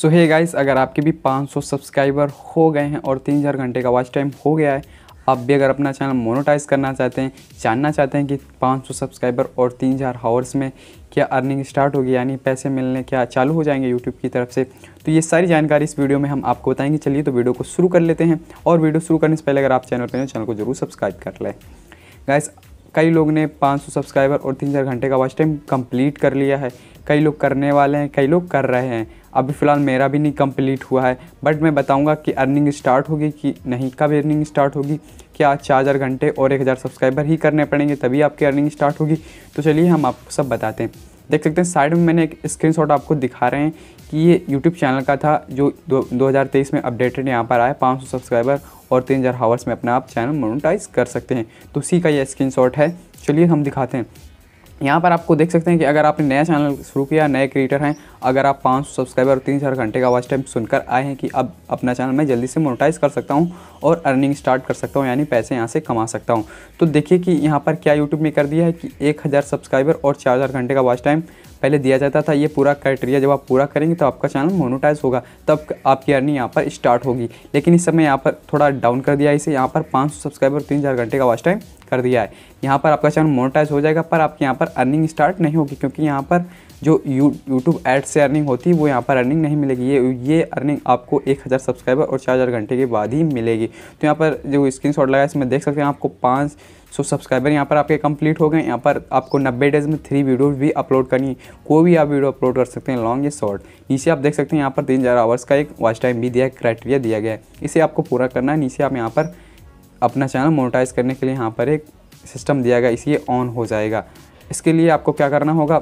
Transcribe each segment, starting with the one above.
सो hey guys अगर आपके भी 500 सब्सक्राइबर हो गए हैं और तीन चार घंटे का वॉच टाइम हो गया है आप भी अगर अपना चैनल मोनोटाइज करना चाहते हैं जानना चाहते हैं कि 500 सब्सक्राइबर और तीन हज़ार हावर्स में क्या अर्निंग स्टार्ट होगी यानी पैसे मिलने क्या चालू हो जाएंगे यूट्यूब की तरफ से तो ये सारी जानकारी इस वीडियो में हम आपको बताएंगे चलिए तो वीडियो को शुरू कर लेते हैं और वीडियो शुरू करने से पहले अगर आप चैनल पर चैनल तो को जरूर सब्सक्राइब कर लें गाइस कई लोग ने 500 सब्सक्राइबर और तीन चार घंटे का वॉच टाइम कंप्लीट कर लिया है कई लोग करने वाले हैं कई लोग कर रहे हैं अभी फ़िलहाल मेरा भी नहीं कंप्लीट हुआ है बट मैं बताऊंगा कि अर्निंग स्टार्ट होगी कि नहीं कब अर्निंग स्टार्ट होगी क्या चार हज़ार घंटे और एक हज़ार सब्सक्राइबर ही करने पड़ेंगे तभी आपकी अर्निंग स्टार्ट होगी तो चलिए हम आपको सब बताते हैं देख सकते हैं साइड में मैंने एक स्क्रीनशॉट आपको दिखा रहे हैं कि ये यूट्यूब चैनल का था जो दो, 2023 में अपडेटेड यहाँ पर आया 500 सब्सक्राइबर और 3000 हज़ार हावर्स में अपना आप चैनल मोनोटाइज कर सकते हैं तो उसी का ये स्क्रीन है चलिए हम दिखाते हैं यहाँ पर आपको देख सकते हैं कि अगर आपने नया चैनल शुरू किया नए क्रिएटर हैं अगर आप 500 सब्सक्राइबर और तीन चार घंटे का वॉच टाइम सुनकर आए हैं कि अब अपना चैनल मैं जल्दी से मोनोटाइज कर सकता हूँ और अर्निंग स्टार्ट कर सकता हूँ यानी पैसे यहाँ से कमा सकता हूँ तो देखिए कि यहाँ पर क्या यूट्यूब ने कर दिया है कि एक सब्सक्राइबर और चार घंटे का वॉच टाइम पहले दिया जाता था ये पूरा क्राइटेरिया जब आप पूरा करेंगे तो आपका चैनल मोनोटाइज होगा तब आपकी अर्निंग यहाँ पर स्टार्ट होगी लेकिन इस समय यहाँ पर थोड़ा डाउन कर दिया इसे यहाँ पर 500 सब्सक्राइबर तीन चार घंटे का वॉच टाइम कर दिया है यहाँ पर आपका चैनल मोनोटाइज हो जाएगा पर आपके यहाँ पर अर्निंग स्टार्ट नहीं होगी क्योंकि यहाँ पर जो यू यूट्यूब एड से अर्निंग होती है वो यहाँ पर अर्निंग नहीं मिलेगी ये ये अर्निंग आपको एक हज़ार सब्सक्राइबर और चार हज़ार घंटे के बाद ही मिलेगी तो यहाँ पर जो स्क्रीन शॉट लगा इसमें देख सकते हैं आपको पाँच सौ सब्सक्राइबर यहाँ पर आपके कंप्लीट हो गए यहाँ पर आपको 90 डेज़ में थ्री वीडियो भी अपलोड करनी कोई भी आप वीडियो अपलोड कर सकते हैं लॉन्ग या शॉर्ट नीचे आप देख सकते हैं यहाँ पर तीन आवर्स का एक वॉच टाइम भी दिया क्राइटेरिया दिया गया है इसे आपको पूरा करना है नीचे आप यहाँ पर अपना चैनल मोनोटाइज करने के लिए यहाँ पर एक सिस्टम दिया गया इसलिए ऑन हो जाएगा इसके लिए आपको क्या करना होगा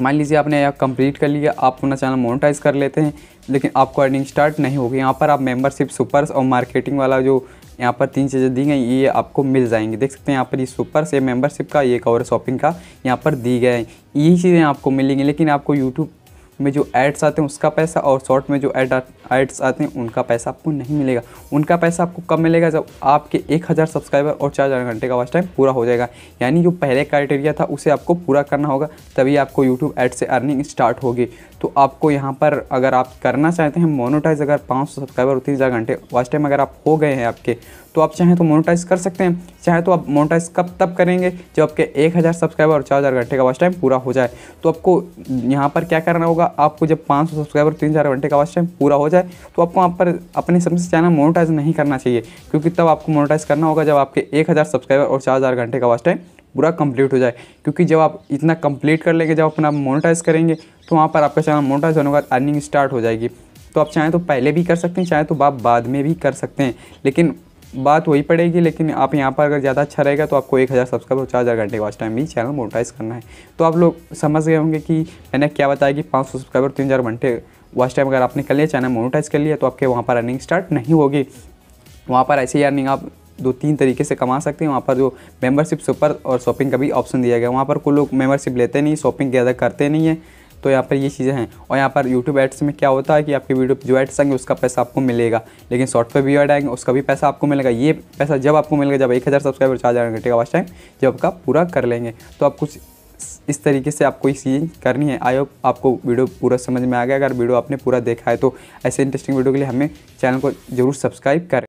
मान लीजिए आपने यह कंप्लीट कर लिया आप अपना चैनल मोनोटाइज़ कर लेते हैं लेकिन आपको अर्निंग स्टार्ट नहीं होगी यहाँ पर आप मेंबरशिप सुपर्स और मार्केटिंग वाला जो यहाँ पर तीन चीज़ें दी गई ये आपको मिल जाएंगी देख सकते हैं यहाँ पर ये सुपर्स ये मेंबरशिप का ये कवर शॉपिंग का यहाँ पर दी गए हैं यही चीज़ें आपको मिलेंगी लेकिन आपको यूट्यूब में जो एड्स आते हैं उसका पैसा और शॉर्ट में जो एड एड्स आते हैं उनका पैसा आपको नहीं मिलेगा उनका पैसा आपको कब मिलेगा जब आपके एक हज़ार सब्सक्राइबर और चार हज़ार घंटे का वास्ट टाइम पूरा हो जाएगा यानी जो पहले क्राइटेरिया था उसे आपको पूरा करना होगा तभी आपको यूट्यूब एड से अर्निंग स्टार्ट होगी तो आपको यहाँ पर अगर आप करना चाहते हैं मोनोटाइज अगर पाँच सब्सक्राइबर और तीस हज़ार घंटे वास्ट टाइम अगर आप हो गए हैं आपके तो आप चाहें तो मोनोटाइज कर सकते हैं चाहे तो आप मोनोटाइज कब तब करेंगे जब आपके एक हज़ार सब्सक्राइबर और चार हज़ार घंटे का वॉच टाइम पूरा हो जाए तो आपको यहाँ पर क्या करना होगा आपको जब पाँच सौ सब्सक्राइबर तीन चार घंटे का वॉच टाइम पूरा हो जाए तो आपको वहाँ पर अपने सबसे चैनल मोनोटाइज नहीं करना चाहिए क्योंकि तब आपको मोनोटाइज करना होगा जब आपके एक हज़ार सब्सक्राइबर और चार हज़ार घंटे का वॉच टाइम पूरा कंप्लीट हो जाए क्योंकि जब आप इतना कंप्लीट कर लेंगे जब अपना मोनोटाइज करेंगे तो वहाँ पर आपका चैनल मोनोटाइज होने के बाद अर्निंग स्टार्ट हो जाएगी तो आप चाहें तो पहले भी कर सकते हैं चाहें तो आप बाद में भी कर सकते हैं लेकिन बात वही पड़ेगी लेकिन आप यहाँ पर अगर ज़्यादा अच्छा रहेगा तो आपको एक हज़ार सब्सक्राइबर और चार हज़ार घंटे वॉच टाइम भी चैनल मोटाइज करना है तो आप लोग समझ गए होंगे कि मैंने क्या बताया कि पाँच सौ सब्सक्राइबर तीन हज़ार घंटे वॉच टाइम अगर आपने कर लिया चैनल मोनोटाइज कर लिया तो आपके वहाँ पर रनिंग स्टार्ट नहीं होगी वहाँ पर ऐसी अर्निंग आप दो तीन तरीके से कमा सकते हैं वहाँ पर जो मेंबरशिप सुपर और शॉपिंग का भी ऑप्शन दिया गया वहाँ पर कोई लोग मेंबरशिप लेते नहीं शॉपिंग ज़्यादा करते नहीं है तो यहाँ पर ये चीज़ें हैं और यहाँ पर यूट्यूब एड्स में क्या होता है कि आपके वीडियो जो एड्स आएंगे उसका पैसा आपको मिलेगा लेकिन शॉर्ट पर भी एड आएंगे उसका भी पैसा आपको मिलेगा ये पैसा जब आपको मिलेगा जब एक हज़ार सब्सक्राइबर चार हज़ार घंटे का वास्ट टाइम जब आपका पूरा कर लेंगे तो आप कुछ इस तरीके से आपको ये चीज़ करनी है आई होप आपको वीडियो पूरा समझ में आ गया अगर वीडियो आपने पूरा देखा है तो ऐसे इंटरेस्टिंग वीडियो के लिए हमें चैनल को जरूर सब्सक्राइब करें